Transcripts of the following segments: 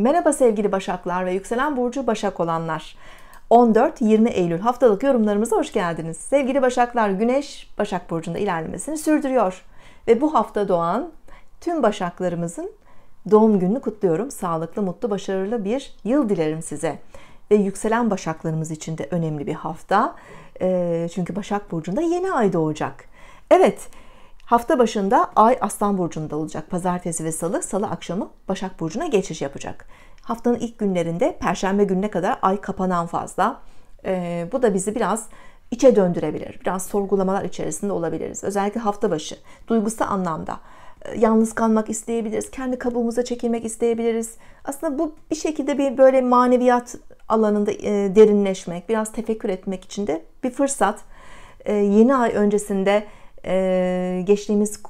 Merhaba sevgili Başaklar ve yükselen burcu Başak olanlar. 14-20 Eylül haftalık yorumlarımıza hoş geldiniz. Sevgili Başaklar, Güneş Başak burcunda ilerlemesini sürdürüyor ve bu hafta doğan tüm Başaklarımızın doğum gününü kutluyorum. Sağlıklı, mutlu, başarılı bir yıl dilerim size. Ve yükselen Başaklarımız için de önemli bir hafta. Ee, çünkü Başak burcunda yeni ay doğacak. Evet, Hafta başında Ay Aslan Burcu'nda olacak. Pazartesi ve Salı, Salı akşamı Başak Burcu'na geçiş yapacak. Haftanın ilk günlerinde Perşembe gününe kadar Ay kapanan fazla. Ee, bu da bizi biraz içe döndürebilir. Biraz sorgulamalar içerisinde olabiliriz. Özellikle hafta başı. Duygusal anlamda e, yalnız kalmak isteyebiliriz. Kendi kabuğumuza çekilmek isteyebiliriz. Aslında bu bir şekilde bir böyle maneviyat alanında e, derinleşmek, biraz tefekkür etmek için de bir fırsat. E, yeni ay öncesinde ee, geçtiğimiz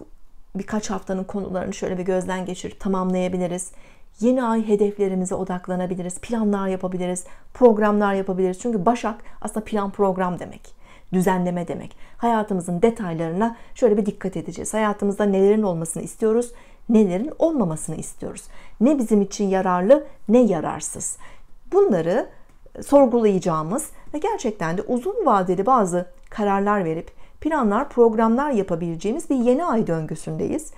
birkaç haftanın konularını şöyle bir gözden geçirip tamamlayabiliriz. Yeni ay hedeflerimize odaklanabiliriz. Planlar yapabiliriz. Programlar yapabiliriz. Çünkü Başak aslında plan program demek. Düzenleme demek. Hayatımızın detaylarına şöyle bir dikkat edeceğiz. Hayatımızda nelerin olmasını istiyoruz, nelerin olmamasını istiyoruz. Ne bizim için yararlı, ne yararsız. Bunları e, sorgulayacağımız ve gerçekten de uzun vadeli bazı kararlar verip planlar, programlar yapabileceğimiz bir yeni ay döngüsündeyiz.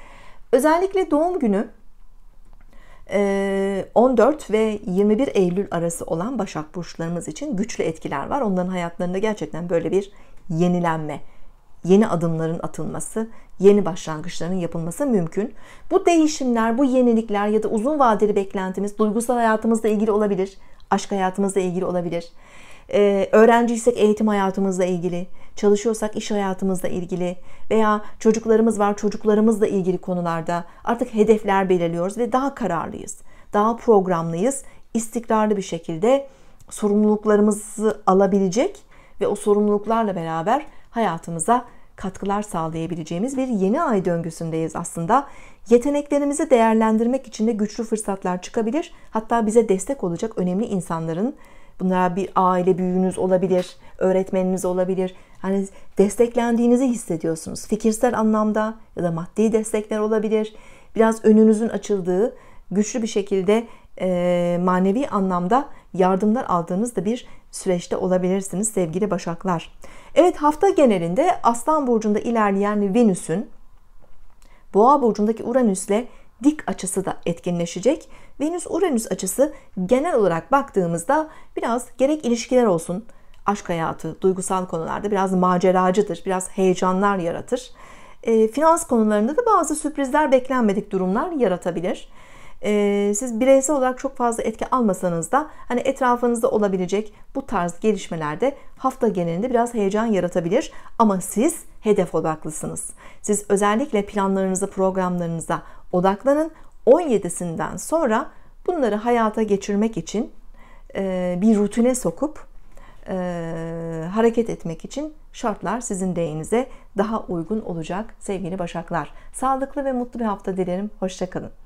Özellikle doğum günü 14 e, ve 21 Eylül arası olan Başak burçlarımız için güçlü etkiler var. Onların hayatlarında gerçekten böyle bir yenilenme, yeni adımların atılması, yeni başlangıçların yapılması mümkün. Bu değişimler, bu yenilikler ya da uzun vadeli beklentimiz duygusal hayatımızla ilgili olabilir, aşk hayatımızla ilgili olabilir. Ee, öğrenciysek eğitim hayatımızla ilgili, çalışıyorsak iş hayatımızla ilgili veya çocuklarımız var çocuklarımızla ilgili konularda artık hedefler belirliyoruz ve daha kararlıyız. Daha programlıyız. istikrarlı bir şekilde sorumluluklarımızı alabilecek ve o sorumluluklarla beraber hayatımıza katkılar sağlayabileceğimiz bir yeni ay döngüsündeyiz aslında. Yeteneklerimizi değerlendirmek için de güçlü fırsatlar çıkabilir. Hatta bize destek olacak önemli insanların Bunlara bir aile büyüğünüz olabilir, öğretmeniniz olabilir, yani desteklendiğinizi hissediyorsunuz. Fikirsel anlamda ya da maddi destekler olabilir. Biraz önünüzün açıldığı, güçlü bir şekilde e, manevi anlamda yardımlar aldığınız da bir süreçte olabilirsiniz sevgili Başaklar. Evet hafta genelinde Aslan Burcu'nda ilerleyen Venüs'ün Boğa Burcu'ndaki Uranüs'le dik açısı da etkinleşecek. Venüs-Uranüs açısı genel olarak baktığımızda biraz gerek ilişkiler olsun, aşk hayatı, duygusal konularda biraz maceracıdır, biraz heyecanlar yaratır. E, finans konularında da bazı sürprizler, beklenmedik durumlar yaratabilir. E, siz bireysel olarak çok fazla etki almasanız da hani etrafınızda olabilecek bu tarz gelişmelerde hafta genelinde biraz heyecan yaratabilir. Ama siz hedef odaklısınız. Siz özellikle planlarınıza, programlarınıza odaklanın. 17'sinden sonra bunları hayata geçirmek için e, bir rutine sokup e, hareket etmek için şartlar sizin değinize daha uygun olacak sevgili başaklar. Sağlıklı ve mutlu bir hafta dilerim. Hoşçakalın.